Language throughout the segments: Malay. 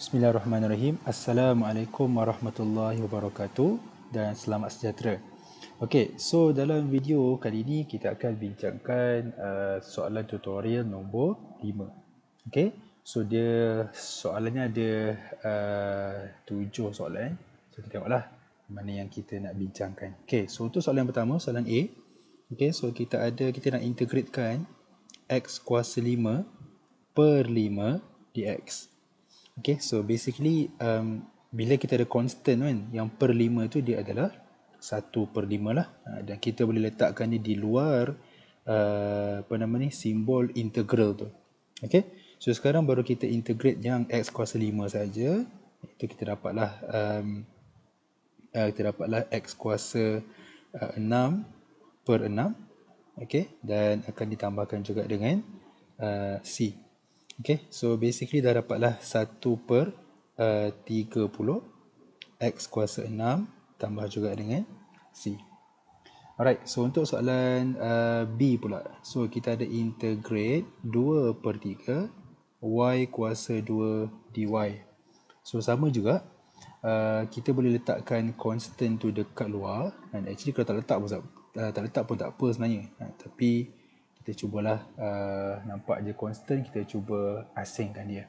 Bismillahirrahmanirrahim. Assalamualaikum warahmatullahi wabarakatuh dan selamat sejahtera. Okey, so dalam video kali ini kita akan bincangkan uh, soalan tutorial nombor 5. Okey. So dia soalannya ada uh, 7 soalan. So kita tengoklah mana yang kita nak bincangkan. Okey, so tu soalan pertama, soalan A. Okey, so kita ada kita nak integratekan x kuasa 5 per 5 dx. Okay, so basically um, bila kita ada constant kan, yang per lima tu dia adalah satu per lima lah. Ha, dan kita boleh letakkan letakkannya di luar uh, apa nama ni, simbol integral tu. Okay, so sekarang baru kita integrate yang x kuasa lima saja. Itu kita dapatlah um, uh, kita dapatlah x kuasa uh, per enam, Okay, dan akan ditambahkan juga dengan uh, c. Okay, so basically dah dapatlah 1 per uh, 30 x kuasa 6 tambah juga dengan c. Alright, so untuk soalan uh, b pula. So kita ada integrate 2 per 3 y kuasa 2 dy. So sama juga, uh, kita boleh letakkan constant tu dekat luar. And actually kalau tak letak pun tak, uh, tak, letak pun tak apa sebenarnya. Uh, tapi kita cubalah uh, nampak je constant kita cuba asingkan dia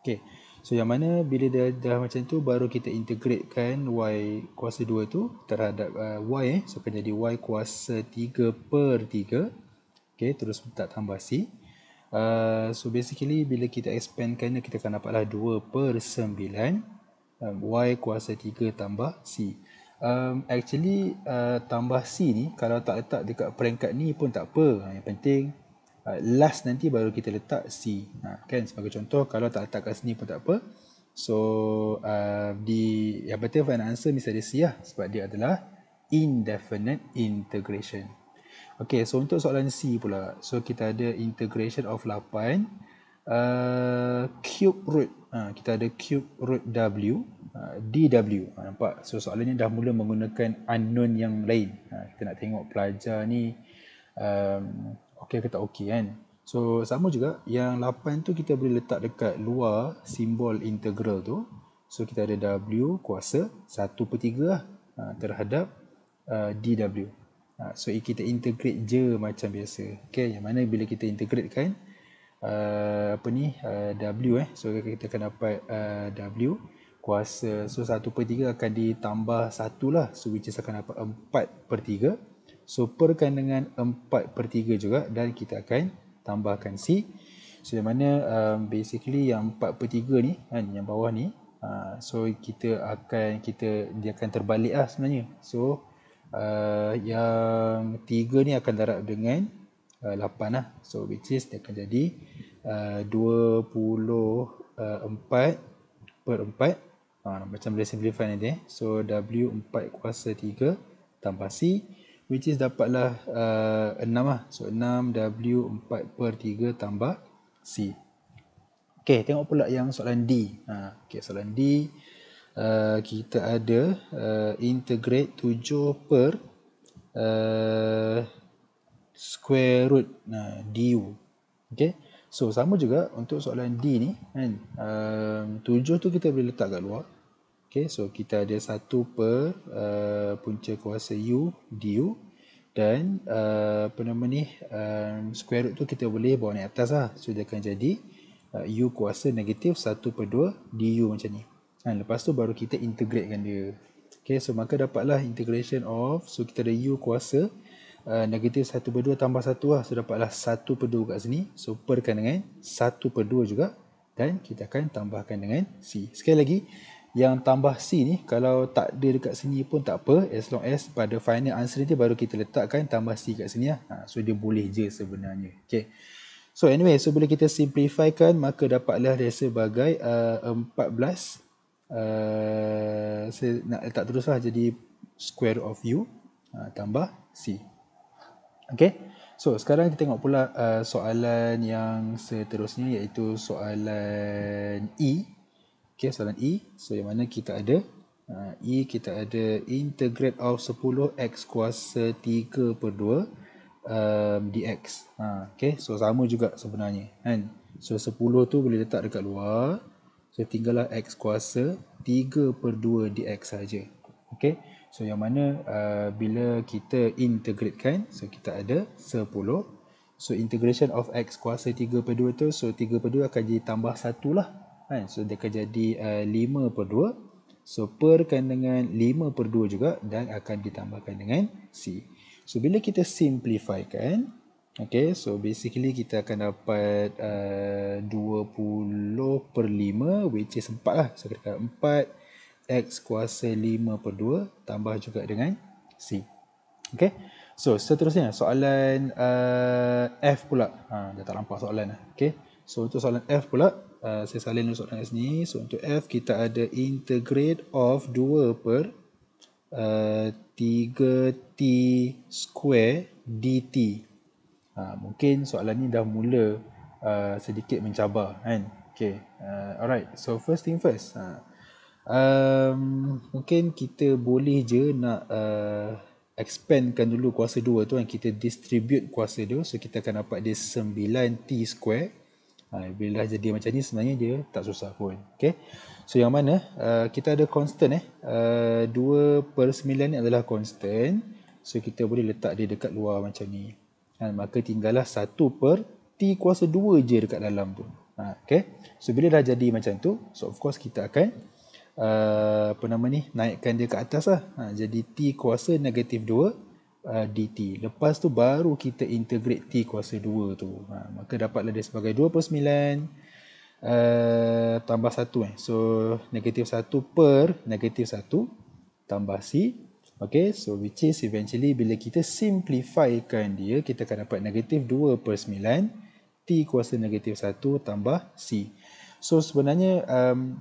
okey so yang mana bila dah, dah macam tu baru kita integratekan y kuasa 2 tu terhadap uh, y eh so akan jadi y kuasa 3 per 3 okey terus tak tambah c uh, so basically bila kita expandkan dia kita akan dapatlah 2 per 9 um, y kuasa 3 tambah c um, actually uh, tambah C ni kalau tak letak dekat peringkat ni pun tak apa ha, yang penting uh, last nanti baru kita letak C ha, kan sebagai contoh kalau tak letak kat sini pun tak apa so uh, di yang penting final answer mesti ada C lah sebab dia adalah indefinite integration Okay, so untuk soalan C pula So kita ada integration of 8 Uh, cube root ha, kita ada cube root w uh, ha, dw ha, nampak so soalan ni dah mula menggunakan unknown yang lain ha, kita nak tengok pelajar ni um, okey ke tak okey kan so sama juga yang 8 tu kita boleh letak dekat luar simbol integral tu so kita ada w kuasa 1 per 3 lah ha, terhadap uh, dw ha, so kita integrate je macam biasa okay, yang mana bila kita integrate kan Eh, apa ni uh, W eh so kita akan dapat uh, W kuasa so 1 per 3 akan ditambah 1 lah so which is akan dapat 4 per 3 so perkan dengan 4 per 3 juga dan kita akan tambahkan C so di mana um, basically yang 4 per 3 ni kan yang bawah ni uh, so kita akan kita dia akan terbalik lah sebenarnya so uh, yang 3 ni akan darab dengan uh, 8 lah so which is dia akan jadi Eh, uh, 24 eh, per 4 uh, ha, macam boleh simplify nanti eh. so W 4 kuasa 3 tambah C which is dapatlah uh, eh, 6 lah so 6 W 4 per 3 tambah C ok tengok pula yang soalan D uh, ha, ok soalan D uh, kita ada uh, integrate 7 per uh, square root uh, DU Okay. So sama juga untuk soalan D ni kan. Um, tujuh tu kita boleh letak kat luar. Okay so kita ada satu per uh, punca kuasa U du dan uh, apa nama ni um, square root tu kita boleh bawa naik atas lah. So dia akan jadi uh, U kuasa negatif satu per dua du macam ni. Kan? Lepas tu baru kita integratekan dia. Okay so maka dapatlah integration of so kita ada U kuasa Eh, negatif 1 per 2 tambah 1 lah. So, dapatlah 1 per 2 kat sini. So, perkan dengan 1 per 2 juga. Dan kita akan tambahkan dengan C. Sekali lagi, yang tambah C ni, kalau tak ada dekat sini pun tak apa. As long as pada final answer ni baru kita letakkan tambah C kat sini lah. Ha, so, dia boleh je sebenarnya. Okay. So, anyway. So, bila kita simplifykan, maka dapatlah dia sebagai uh, 14. Uh, saya nak letak terus lah. Jadi, square of U uh, tambah C. Okay. So sekarang kita tengok pula uh, soalan yang seterusnya iaitu soalan E. Okay, soalan E. So yang mana kita ada? Uh, e kita ada integrate of 10x kuasa 3 per 2 um, dx. Uh, ha, okay, so sama juga sebenarnya. Kan? So 10 tu boleh letak dekat luar. So tinggallah x kuasa 3 per 2 dx saja. Okay. So yang mana uh, bila kita integratekan, so kita ada 10. So integration of x kuasa 3 per 2 tu, so 3 per 2 akan jadi tambah 1 lah. Kan? So dia akan jadi uh, 5 per 2. So perkan dengan 5 per 2 juga dan akan ditambahkan dengan c. So bila kita simplify kan, okay, so basically kita akan dapat uh, 20 per 5 which is 4 lah. So kita dapat 4 x kuasa 5 per 2 tambah juga dengan c. Okay. So, seterusnya soalan uh, F pula. Ha, dah tak lampau soalan. Okay. So, untuk soalan F pula, uh, saya salin dulu soalan sini. So, untuk F kita ada integrate of 2 per uh, eh, 3t square dt. Ha, mungkin soalan ni dah mula uh, sedikit mencabar kan. Okay. Uh, alright. So, first thing first. Okay. Ha, uh, um, mungkin kita boleh je nak uh, expandkan dulu kuasa 2 tu kan kita distribute kuasa dia so kita akan dapat dia 9t square ha, bila dah jadi macam ni sebenarnya dia tak susah pun okay. so yang mana uh, kita ada constant eh uh, eh, 2 per 9 ni adalah constant so kita boleh letak dia dekat luar macam ni ha, maka tinggallah 1 per t kuasa 2 je dekat dalam tu ha, okay. so bila dah jadi macam tu so of course kita akan uh, apa nama ni naikkan dia ke atas lah ha, jadi t kuasa negatif 2 uh, dt lepas tu baru kita integrate t kuasa 2 tu ha, maka dapatlah dia sebagai 29 uh, tambah 1 eh. so negatif 1 per negatif 1 tambah c Okay, so which is eventually bila kita simplifykan dia, kita akan dapat negatif 2 per 9, T kuasa negatif 1 tambah C. So sebenarnya um,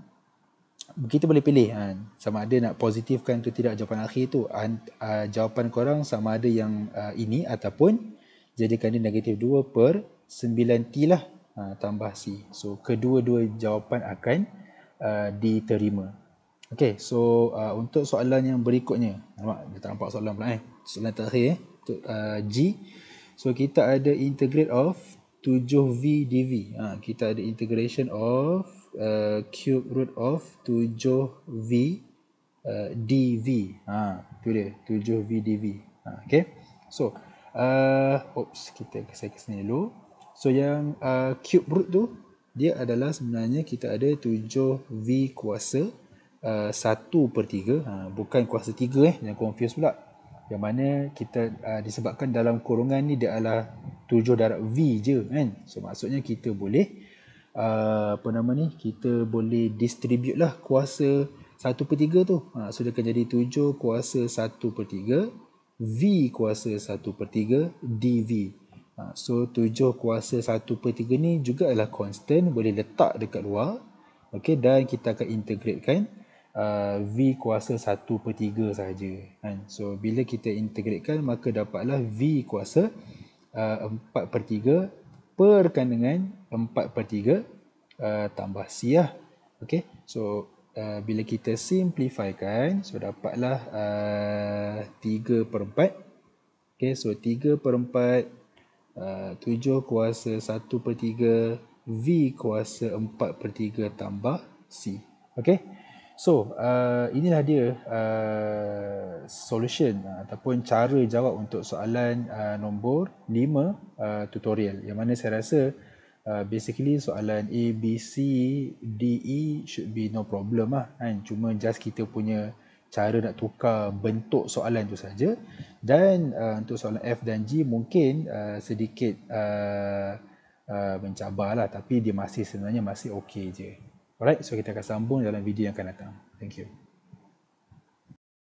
kita boleh pilih ha, sama ada nak positifkan tu tidak jawapan akhir tu ha, ha, jawapan korang sama ada yang ha, ini ataupun jadikan dia negatif 2 per 9T lah ha, tambah C so kedua-dua jawapan akan ha, diterima ok so ha, untuk soalan yang berikutnya nampak dia tak nampak soalan pula eh soalan terakhir eh untuk ha, G so kita ada integrate of 7V dV ha, kita ada integration of Uh, cube root of 7V uh, DV. Ha, tu dia, 7V DV. Ha, okay. So, uh, oops, kita saya kesini dulu. So, yang uh, cube root tu, dia adalah sebenarnya kita ada 7V kuasa uh, 1 per 3. Ha, bukan kuasa 3 eh, jangan confuse pula. Yang mana kita uh, disebabkan dalam kurungan ni dia adalah 7 darab V je kan. So, maksudnya kita boleh uh, apa nama ni kita boleh distribute lah kuasa 1/3 tu. Ha uh, so dia akan jadi 7 kuasa 1/3 v kuasa 1/3 dv. uh, so 7 kuasa 1/3 ni juga adalah constant boleh letak dekat luar. okay dan kita akan integrate kan uh, v kuasa 1/3 saja. Ha so bila kita integrate maka dapatlah v kuasa uh, 4/3 perkan dengan 4 per 3 uh, tambah C lah. Okay. So, uh, bila kita simplifikan, so dapatlah uh, 3 per 4. Okay, so 3 per 4, uh, 7 kuasa 1 per 3, V kuasa 4 per 3 tambah C. Okay. So uh, inilah dia uh, solution uh, ataupun cara jawab untuk soalan uh, nombor 5 uh, tutorial yang mana saya rasa uh, basically soalan A, B, C, D, E should be no problem lah kan cuma just kita punya cara nak tukar bentuk soalan tu saja dan uh, untuk soalan F dan G mungkin uh, sedikit uh, uh, mencabar lah tapi dia masih sebenarnya masih okey je Alright, so kita akan sambung dalam video yang akan datang. Thank you.